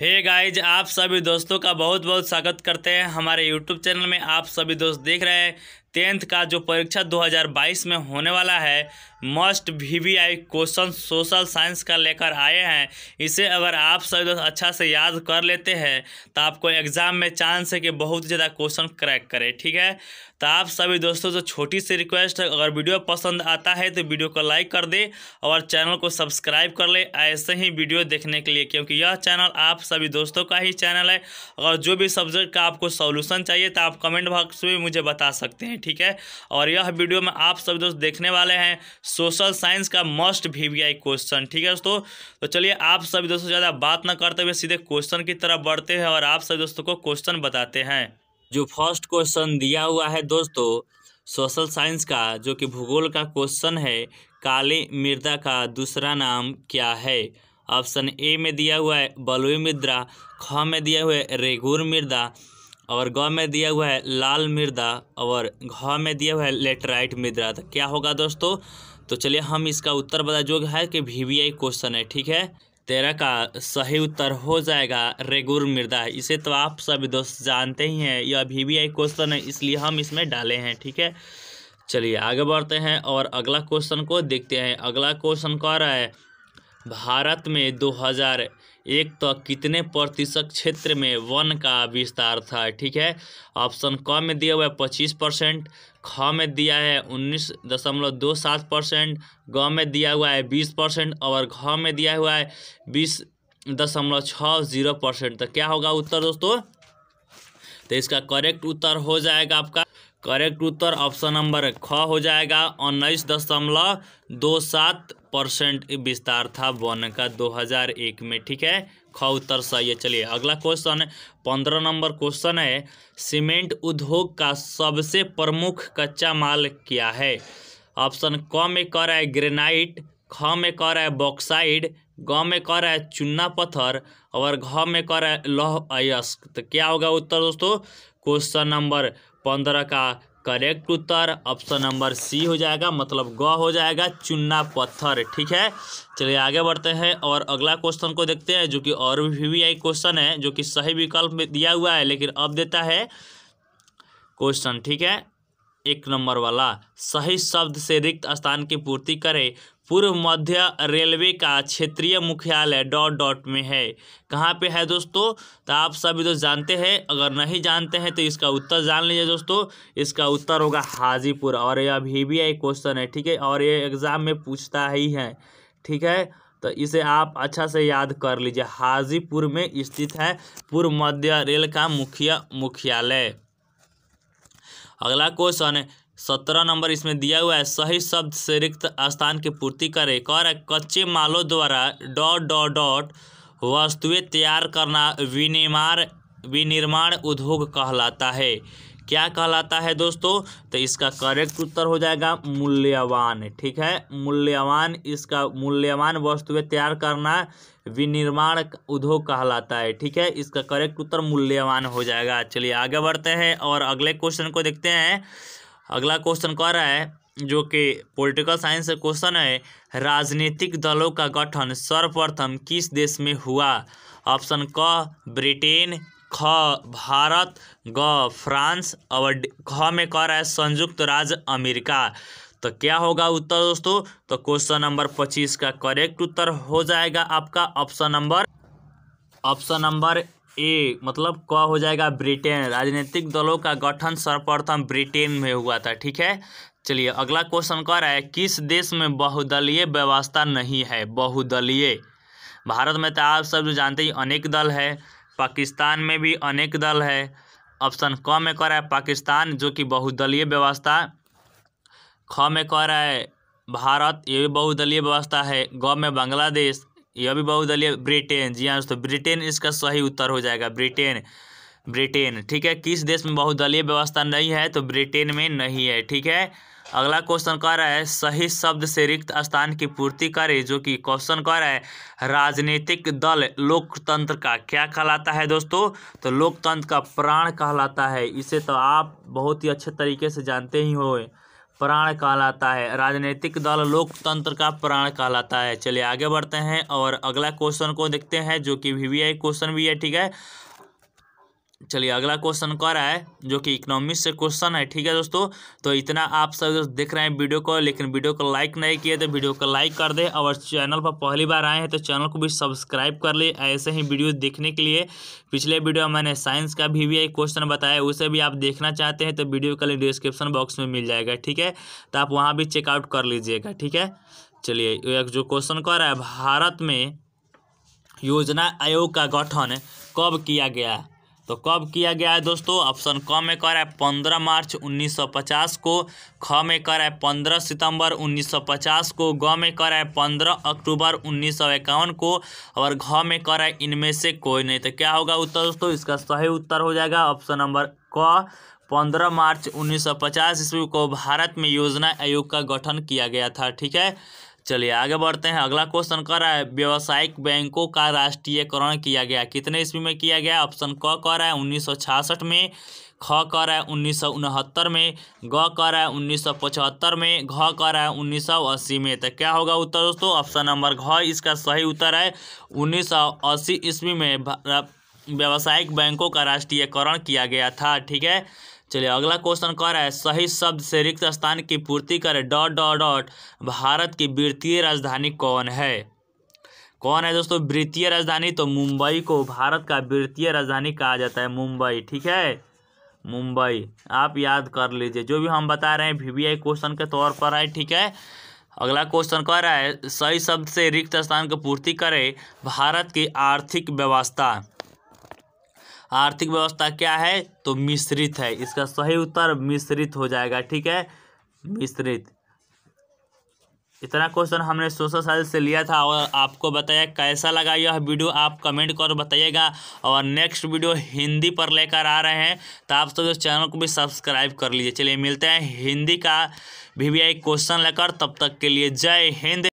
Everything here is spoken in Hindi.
हे hey गाइज आप सभी दोस्तों का बहुत बहुत स्वागत करते हैं हमारे यूट्यूब चैनल में आप सभी दोस्त देख रहे हैं टेंथ का जो परीक्षा 2022 में होने वाला है must V V I question social science का लेकर आए हैं इसे अगर आप सभी दोस्त अच्छा से याद कर लेते हैं तो आपको एग्ज़ाम में चांस है कि बहुत ज़्यादा क्वेश्चन क्रैक करें ठीक है तो आप सभी दोस्तों से छोटी सी रिक्वेस्ट है अगर वीडियो पसंद आता है तो वीडियो को लाइक कर दे और चैनल को सब्सक्राइब कर ले ऐसे ही वीडियो देखने के लिए क्योंकि यह चैनल आप सभी दोस्तों का ही चैनल है और जो भी सब्जेक्ट का आपको सोल्यूशन चाहिए तो आप कमेंट बॉक्स में मुझे बता सकते हैं ठीक है और यह वीडियो में आप सभी दोस्त देखने वाले हैं सोशल साइंस का मस्ट वी क्वेश्चन ठीक है दोस्तों तो चलिए आप सभी दोस्तों ज़्यादा बात ना करते हुए सीधे क्वेश्चन की तरफ बढ़ते हैं और आप सभी दोस्तों को क्वेश्चन बताते हैं जो फर्स्ट क्वेश्चन दिया हुआ है दोस्तों सोशल साइंस का जो कि भूगोल का क्वेश्चन है काली मृदा का दूसरा नाम क्या है ऑप्शन ए में दिया हुआ है बलुई मृदा ख में दिया हुआ है रेगुर मृदा और ग में दिया हुआ है लाल मृदा और घ में दिया हुआ है लेटराइट मृदा तो क्या होगा दोस्तों तो चलिए हम इसका उत्तर बता जो है कि वी वी आई क्वेश्चन है ठीक है तेरह का सही उत्तर हो जाएगा रेगुर मृदा इसे तो आप सभी दोस्त जानते ही हैं यह वी वी आई क्वेश्चन है इसलिए हम इसमें डाले हैं ठीक है चलिए आगे बढ़ते हैं और अगला क्वेश्चन को देखते हैं अगला क्वेश्चन कह रहा है भारत में 2001 तक तो कितने प्रतिशत क्षेत्र में वन का विस्तार था ठीक है ऑप्शन क में दिया हुआ है पच्चीस परसेंट ख में दिया है उन्नीस दशमलव दो सात परसेंट ग में दिया हुआ है बीस परसेंट और घ में दिया हुआ है बीस दशमलव छः जीरो परसेंट तो क्या होगा उत्तर दोस्तों तो इसका करेक्ट उत्तर हो जाएगा आपका करेक्ट उत्तर ऑप्शन नंबर ख हो जाएगा उन्नीस दशमलव दो सात परसेंट विस्तार था वन का 2001 में ठीक है ख उत्तर सही है चलिए अगला क्वेश्चन पंद्रह नंबर क्वेश्चन है सीमेंट उद्योग का सबसे प्रमुख कच्चा माल क्या है ऑप्शन क में क रहा है ग्रेनाइट ख में कर रहा है बॉक्साइड ग में क रहा है चूना पत्थर और घ में क रहा है लौह अयस्क तो क्या होगा उत्तर दोस्तों क्वेश्चन नंबर पंद्रह का करेक्ट उत्तर ऑप्शन नंबर सी हो जाएगा मतलब ग हो जाएगा चुन्ना पत्थर ठीक है चलिए आगे बढ़ते हैं और अगला क्वेश्चन को देखते हैं जो कि और भी वी आई क्वेश्चन है जो कि सही विकल्प में दिया हुआ है लेकिन अब देता है क्वेश्चन ठीक है एक नंबर वाला सही शब्द से रिक्त स्थान की पूर्ति करें पूर्व मध्य रेलवे का क्षेत्रीय मुख्यालय डॉट डॉट में है कहाँ पे है दोस्तों तो आप सभी दोस्त तो जानते हैं अगर नहीं जानते हैं तो इसका उत्तर जान लीजिए दोस्तों इसका उत्तर होगा हाजीपुर और ये अभी भी एक क्वेश्चन है ठीक है और ये एग्ज़ाम में पूछता ही है ठीक है तो इसे आप अच्छा से याद कर लीजिए हाजीपुर में स्थित है पूर्व मध्य रेल का मुख्य मुख्यालय अगला क्वेश्चन है सत्रह नंबर इसमें दिया हुआ है सही शब्द से रिक्त स्थान की पूर्ति करें कर कच्चे मालों द्वारा डॉट डॉट डॉट वस्तुएं तैयार करना विनिर्माण विनिर्माण उद्योग कहलाता है क्या कहलाता है दोस्तों तो इसका करेक्ट उत्तर हो जाएगा मूल्यवान ठीक है मूल्यवान इसका मूल्यवान वस्तुएं तैयार करना विनिर्माण उद्योग कहलाता है ठीक है इसका करेक्ट उत्तर मूल्यवान हो जाएगा चलिए आगे बढ़ते हैं और अगले क्वेश्चन को देखते हैं अगला क्वेश्चन कह रहा है जो कि पॉलिटिकल साइंस से क्वेश्चन है राजनीतिक दलों का गठन सर्वप्रथम किस देश में हुआ ऑप्शन क ब्रिटेन ख भारत ग फ्रांस और ख में कह रहा है संयुक्त राज्य अमेरिका तो क्या होगा उत्तर दोस्तों तो क्वेश्चन नंबर पच्चीस का करेक्ट उत्तर हो जाएगा आपका option number option number A मतलब क हो जाएगा ब्रिटेन राजनीतिक दलों का गठन सर्वप्रथम ब्रिटेन में हुआ था ठीक है चलिए अगला क्वेश्चन कह रहा है किस देश में बहुदलीय व्यवस्था नहीं है बहुदलीय भारत में तो आप सब जो जानते ही अनेक दल है पाकिस्तान में भी अनेक दल है ऑप्शन क में कह रहा है पाकिस्तान जो कि बहुदलीय व्यवस्था ख में कह रहा है भारत ये भी बहुदलीय व्यवस्था है ग में बांग्लादेश यह भी बहुदलीय ब्रिटेन जी हाँ दोस्तों ब्रिटेन इसका सही उत्तर हो जाएगा ब्रिटेन ब्रिटेन ठीक है किस देश में बहुदलीय व्यवस्था नहीं है तो ब्रिटेन में नहीं है ठीक है अगला क्वेश्चन कह रहा है सही शब्द से रिक्त स्थान की पूर्ति करे जो कि क्वेश्चन कह रहा है राजनीतिक दल लोकतंत्र का क्या कहलाता है दोस्तों तो लोकतंत्र का प्राण कहलाता है इसे तो आप बहुत ही अच्छे तरीके से जानते ही हो प्राण कहलाता है राजनीतिक दल लोकतंत्र का प्राण कहलाता है चलिए आगे बढ़ते हैं और अगला क्वेश्चन को देखते हैं जो कि वी क्वेश्चन भी है ठीक है चलिए अगला क्वेश्चन कह रहा है जो कि इकोनॉमिक्स से क्वेश्चन है ठीक है दोस्तों तो इतना आप सब देख रहे हैं वीडियो को लेकिन वीडियो को लाइक नहीं किए तो वीडियो को लाइक कर दे और चैनल पर पहली बार आए हैं तो चैनल को भी सब्सक्राइब कर ले ऐसे ही वीडियो देखने के लिए पिछले वीडियो में मैंने साइंस का भी वी क्वेश्चन बताया उसे भी आप देखना चाहते हैं तो वीडियो का लिंक डिस्क्रिप्शन बॉक्स में मिल जाएगा ठीक है तो आप वहाँ भी चेकआउट कर लीजिएगा ठीक है चलिए एक जो क्वेश्चन कह रहा है भारत में योजना आयोग का गठन कब किया गया तो कब किया गया है दोस्तों ऑप्शन क में कर है पंद्रह मार्च 1950 को ख में कर है पंद्रह सितंबर 1950 को ग में कर है पंद्रह अक्टूबर उन्नीस को और घ में कर है इनमें से कोई नहीं तो क्या होगा उत्तर दोस्तों इसका सही उत्तर हो जाएगा ऑप्शन नंबर क पंद्रह मार्च 1950 ईस्वी को भारत में योजना आयोग का गठन किया गया था ठीक है चलिए आगे बढ़ते हैं अगला क्वेश्चन कर रहा है व्यावसायिक बैंकों का राष्ट्रीयकरण किया गया कितने ईस्वी में किया गया ऑप्शन क कह रहा है उन्नीस में ख कह रहा है उन्नीस में ग कह रहा है उन्नीस में घ कह रहा है उन्नीस में तो क्या होगा उत्तर दोस्तों ऑप्शन नंबर घ इसका सही उत्तर है उन्नीस ईस्वी में व्यावसायिक बैंकों का राष्ट्रीयकरण किया गया था ठीक है चलिए अगला क्वेश्चन कह रहा है सही शब्द से रिक्त स्थान की पूर्ति करें डॉट डॉट डॉट भारत की वित्तीय राजधानी कौन है कौन है दोस्तों वित्तीय राजधानी तो मुंबई को भारत का वित्तीय राजधानी कहा जाता है मुंबई ठीक है मुंबई आप याद कर लीजिए जो भी हम बता रहे हैं आई क्वेश्चन के तौर पर है ठीक है अगला क्वेश्चन कह रहा है सही शब्द से रिक्त स्थान की पूर्ति करें भारत की आर्थिक व्यवस्था आर्थिक व्यवस्था क्या है तो मिश्रित है इसका सही उत्तर मिश्रित हो जाएगा ठीक है मिश्रित इतना क्वेश्चन हमने सोशल साइंस से लिया था और आपको बताया कैसा लगा यह वीडियो आप कमेंट कर बताइएगा और नेक्स्ट वीडियो हिंदी पर लेकर आ रहे हैं तो आप सब तो चैनल को भी सब्सक्राइब कर लीजिए चलिए मिलते हैं हिंदी का भी, भी क्वेश्चन लेकर तब तक के लिए जय हिंद